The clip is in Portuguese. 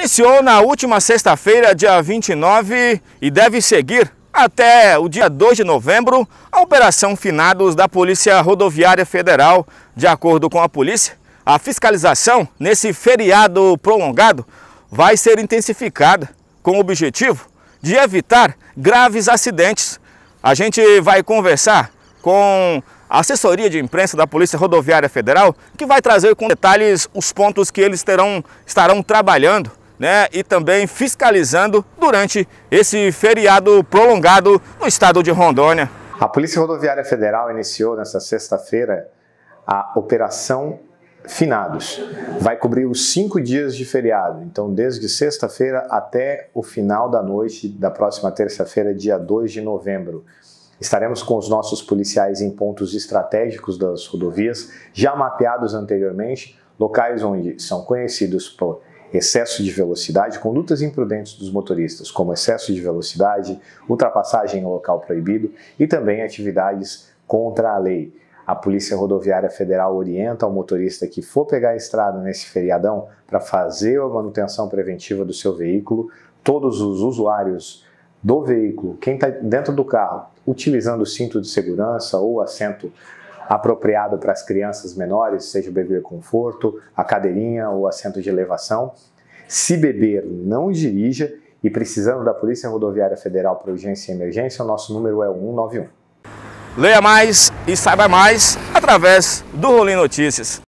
iniciou na última sexta-feira, dia 29, e deve seguir até o dia 2 de novembro a Operação Finados da Polícia Rodoviária Federal. De acordo com a polícia, a fiscalização nesse feriado prolongado vai ser intensificada com o objetivo de evitar graves acidentes. A gente vai conversar com a assessoria de imprensa da Polícia Rodoviária Federal, que vai trazer com detalhes os pontos que eles terão, estarão trabalhando né, e também fiscalizando durante esse feriado prolongado no estado de Rondônia. A Polícia Rodoviária Federal iniciou nesta sexta-feira a Operação Finados. Vai cobrir os cinco dias de feriado, então desde sexta-feira até o final da noite da próxima terça-feira, dia 2 de novembro. Estaremos com os nossos policiais em pontos estratégicos das rodovias, já mapeados anteriormente, locais onde são conhecidos por excesso de velocidade, condutas imprudentes dos motoristas, como excesso de velocidade, ultrapassagem em local proibido e também atividades contra a lei. A Polícia Rodoviária Federal orienta o motorista que for pegar a estrada nesse feriadão para fazer a manutenção preventiva do seu veículo. Todos os usuários do veículo, quem está dentro do carro, utilizando o cinto de segurança ou assento apropriado para as crianças menores, seja o bebê conforto, a cadeirinha ou assento de elevação. Se beber, não dirija e precisando da Polícia Rodoviária Federal para urgência e emergência, o nosso número é 191. Leia mais e saiba mais através do Rolim Notícias.